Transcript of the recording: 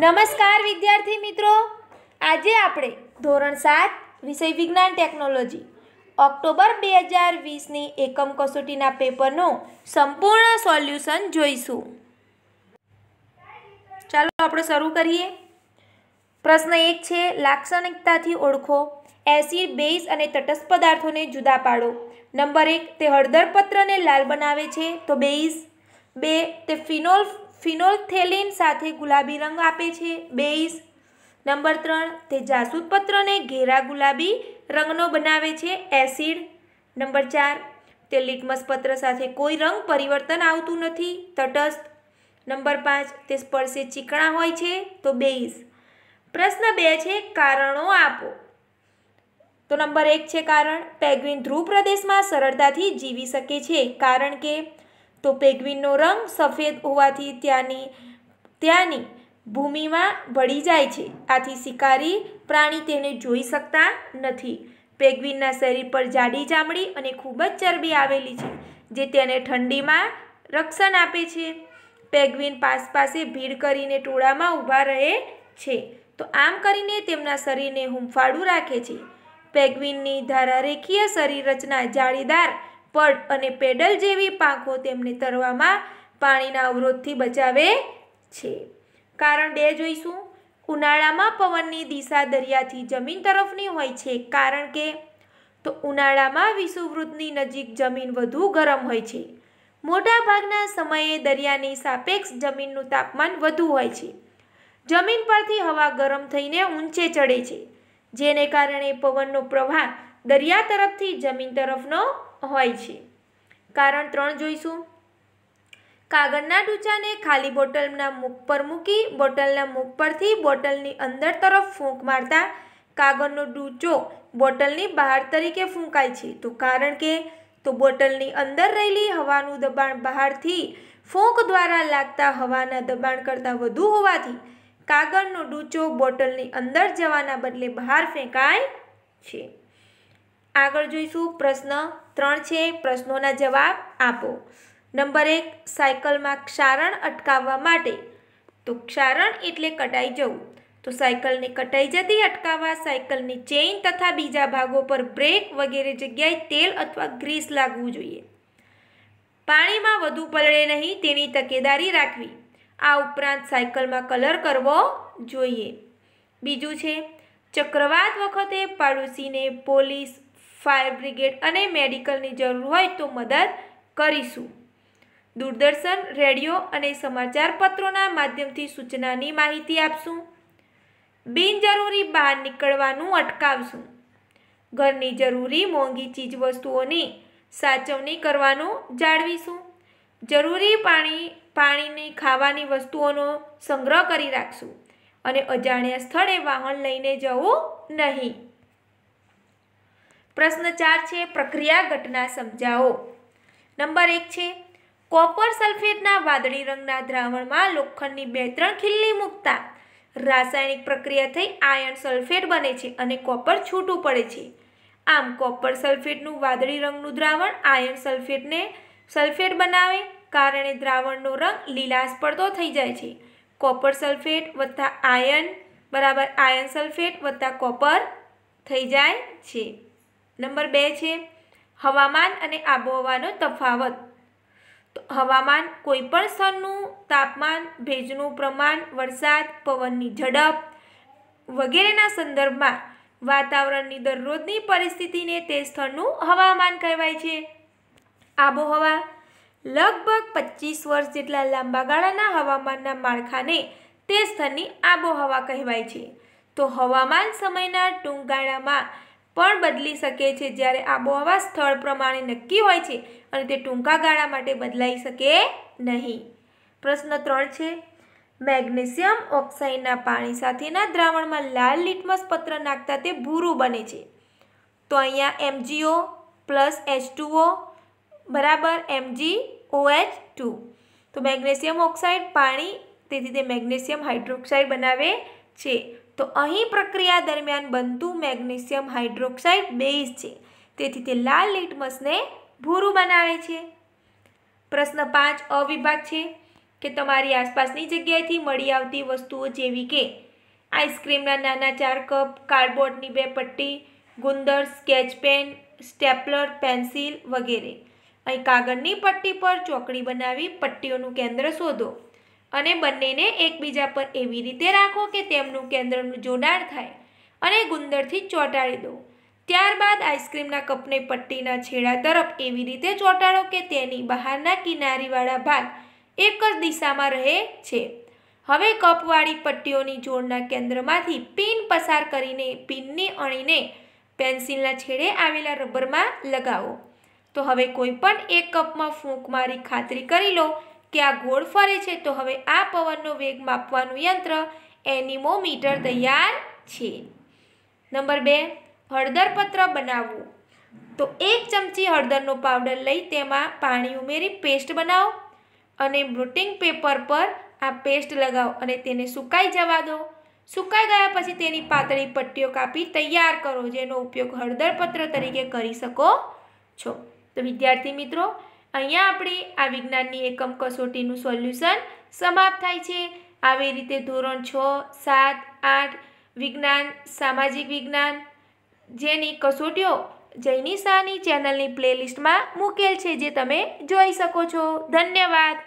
નમસ્કાર વિદ્યાર્થી મિત્રો આજે આપણે ધોરણ સાત વિષય વિજ્ઞાન ટેકનોલોજી ઓક્ટોબર બે હજાર વીસની એકમ કસોટીના પેપરનું સંપૂર્ણ સોલ્યુશન જોઈશું ચાલો આપણે શરૂ કરીએ પ્રશ્ન એક છે લાક્ષણિકતાથી ઓળખો એસિડ બેઝ અને તટસ્થ પદાર્થોને જુદા પાડો નંબર એક તે હળદર પત્રને લાલ બનાવે છે તો બેઝ બે તે ફિનોલ ફિનોલ્થેલિન સાથે ગુલાબી રંગ આપે છે બેઇસ નંબર ત્રણ તે જાસૂદ પત્રને ઘેરા ગુલાબી રંગનો બનાવે છે એસિડ નંબર ચાર તે લિટમસ પત્ર સાથે કોઈ રંગ પરિવર્તન આવતું નથી તટસ્થ નંબર પાંચ તે સ્પર્શે ચીકણા હોય છે તો બેઇસ પ્રશ્ન બે છે કારણો આપો તો નંબર એક છે કારણ પેગ્વિન ધ્રુવ પ્રદેશમાં સરળતાથી જીવી શકે છે કારણ કે તો પેગ્વિનનો રંગ સફેદ હોવાથી ત્યાંની ત્યાંની ભૂમિમાં ભળી જાય છે આથી શિકારી પ્રાણી તેને જોઈ શકતા નથી પેગ્વિનના શરીર પર જાડી ચામડી અને ખૂબ જ ચરબી આવેલી છે જે તેને ઠંડીમાં રક્ષણ આપે છે પેગ્વિન પાસ પાસે ભીડ કરીને ટોળામાં ઊભા રહે છે તો આમ કરીને તેમના શરીરને હુંફાળું રાખે છે પેગ્વિનની ધારારેખીય શરીર રચના જાળીદાર પડ અને પેડલ જેવી પાંખો તેમને તરવામાં પાણીના અવરોધથી બચાવે છે કારણ બે જોઈશું ઉનાળામાં પવનની દિશા દરિયાથી જમીન તરફની હોય છે કારણ કે તો ઉનાળામાં વિષુવૃદ્ધની નજીક જમીન વધુ ગરમ હોય છે મોટાભાગના સમયે દરિયાની સાપેક્ષ જમીનનું તાપમાન વધુ હોય છે જમીન પરથી હવા ગરમ થઈને ઊંચે ચડે છે જેને કારણે પવનનો પ્રવાહ દરિયા તરફથી જમીન તરફનો હોય છે કારણ ત્રણ જોઈશું કાગળના ડૂચાને ખાલી બોટલના મુખ પર મૂકી બોટલના મુખ પરથી બોટલની અંદર તરફ ફૂંક મારતા કાગળનો ડૂચો બોટલની બહાર તરીકે ફૂંકાય છે તો કારણ કે તો બોટલની અંદર રહેલી હવાનું દબાણ બહારથી ફૂંક દ્વારા લાગતા હવાના દબાણ કરતાં વધુ હોવાથી કાગળનો ડૂચો બોટલની અંદર જવાના બદલે બહાર ફેંકાય છે આગળ જોઈશું પ્રશ્ન ત્રણ છે પ્રશ્નોના જવાબ આપો નંબર એક સાયકલમાં ક્ષારણ અટકાવવા માટે તો ક્ષારણ એટલે કટાઈ જવું તો સાયકલને કટાઈ જતી અટકાવવા સાયકલની ચેઇન તથા બીજા ભાગો પર બ્રેક વગેરે જગ્યાએ તેલ અથવા ગ્રીસ લાગવું જોઈએ પાણીમાં વધુ પલળે નહીં તેની તકેદારી રાખવી આ ઉપરાંત સાયકલમાં કલર કરવો જોઈએ બીજું છે ચક્રવાત વખતે પાડોશીને પોલીસ ફાયર બ્રિગેડ અને મેડિકલની જરૂર હોય તો મદદ કરીશું દૂરદર્શન રેડિયો અને સમાચાર પત્રોના માધ્યમથી સૂચનાની માહિતી આપશું બિનજરૂરી બહાર નીકળવાનું અટકાવશું ઘરની જરૂરી મોંઘી ચીજવસ્તુઓની સાચવણી કરવાનું જાળવીશું જરૂરી પાણી પાણીની ખાવાની વસ્તુઓનો સંગ્રહ કરી રાખશું અને અજાણ્યા સ્થળે વાહન લઈને જવું નહીં પ્રશ્ન ચાર છે પ્રક્રિયા ઘટના સમજાવો નંબર એક છે કોપર સલ્ફેટના વાદળી રંગના દ્રાવણમાં લોખંડની બે ત્રણ ખીલ્લી મૂકતા રાસાયણિક પ્રક્રિયા થઈ આયર્ન સલ્ફેટ બને છે અને કોપર છૂટું પડે છે આમ કોપર સલ્ફેટનું વાદળી રંગનું દ્રાવણ આયર્ન સલ્ફેટને સલ્ફેટ બનાવે કારણે દ્રાવણનો રંગ લીલાશ પડતો થઈ જાય છે કોપર સલ્ફેટ વત્તા આયર્ન બરાબર આયર્ન સલ્ફેટ વત્તા કોપર થઈ જાય છે નંબર બે છે હવામાન અને આબોહવાનો તફાવત તો હવામાન કોઈપણ સ્થળનું તાપમાન ભેજનું પ્રમાણ વરસાદ પવનની ઝડપ વગેરેના સંદર્ભમાં વાતાવરણની દરરોજની પરિસ્થિતિને તે સ્થળનું હવામાન કહેવાય છે આબોહવા લગભગ પચીસ વર્ષ જેટલા લાંબા ગાળાના હવામાનના માળખાને તે સ્થળની આબોહવા કહેવાય છે તો હવામાન સમયના ટૂંક ગાળામાં પણ બદલી શકે છે જ્યારે આબોહવા સ્થળ પ્રમાણે નક્કી હોય છે અને તે ટૂંકા ગાળા માટે બદલાઈ શકે નહીં પ્રશ્ન ત્રણ છે મેગ્નેશિયમ ઓક્સાઇડના પાણી સાથેના દ્રાવણમાં લાલ લિટમસ પત્ર નાખતા તે ભૂરું બને છે તો અહીંયા એમજીઓ પ્લસ એચ ટુઓ બરાબર એમજી ઓએચ ટુ તો મેગ્નેશિયમ ઓક્સાઇડ પાણી તેથી તે મેગ્નેશિયમ હાઇડ્રોક્સાઇડ બનાવે છે તો અહીં પ્રક્રિયા દરમિયાન બનતું મેગ્નેશિયમ હાઇડ્રોક્સાઇડ બેઝ છે તેથી તે લાલ લીટમસને ભૂરું બનાવે છે પ્રશ્ન પાંચ અવિભાગ છે કે તમારી આસપાસની જગ્યાએથી મળી આવતી વસ્તુઓ જેવી કે આઈસ્ક્રીમના નાના ચાર કપ કાર્ડબોર્ડની બે પટ્ટી ગુંદર સ્કેચ પેન સ્ટેપલર પેન્સિલ વગેરે અહીં કાગળની પટ્ટી પર ચોકડી બનાવી પટ્ટીઓનું કેન્દ્ર શોધો અને બંનેને એકબીજા પર એવી રીતે રાખો કે તેમનું કેન્દ્રનું જોડાણ થાય અને ગુંદરથી ચોંટાડી દો ત્યારબાદ આઈસ્ક્રીમના કપને પટ્ટીના છેડા તરફ એવી રીતે ચોંટાડો કે તેની બહારના કિનારીવાળા ભાગ એક જ દિશામાં રહે છે હવે કપવાળી પટ્ટીઓની જોડના કેન્દ્રમાંથી પિન પસાર કરીને પિનને અણીને પેન્સિલના છેડે આવેલા રબરમાં લગાવો તો હવે કોઈ પણ એક કપમાં ફૂંક મારી ખાતરી કરી લો કે આ ગોળ ફરે છે તો હવે આ પવનનો વેગ માપવાનું યંત્ર એનિમોમીટર તૈયાર છે નંબર બે હળદર પત્ર બનાવવું તો એક ચમચી હળદરનો પાવડર લઈ તેમાં પાણી ઉમેરી પેસ્ટ બનાવો અને બ્લોટિંગ પેપર પર આ પેસ્ટ લગાવો અને તેને સુકાઈ જવા દો સુકાઈ ગયા પછી તેની પાતળી પટ્ટીઓ કાપી તૈયાર કરો જેનો ઉપયોગ હળદર પત્ર તરીકે કરી શકો છો તો વિદ્યાર્થી મિત્રો અહીંયા આપણે આ વિજ્ઞાનની એકમ કસોટીનું સોલ્યુશન સમાપ્ત થાય છે આવી રીતે ધોરણ છ સાત આઠ વિજ્ઞાન સામાજિક વિજ્ઞાન જેની કસોટીઓ જૈની શાહની ચેનલની પ્લેલિસ્ટમાં મૂકેલ છે જે તમે જોઈ શકો છો ધન્યવાદ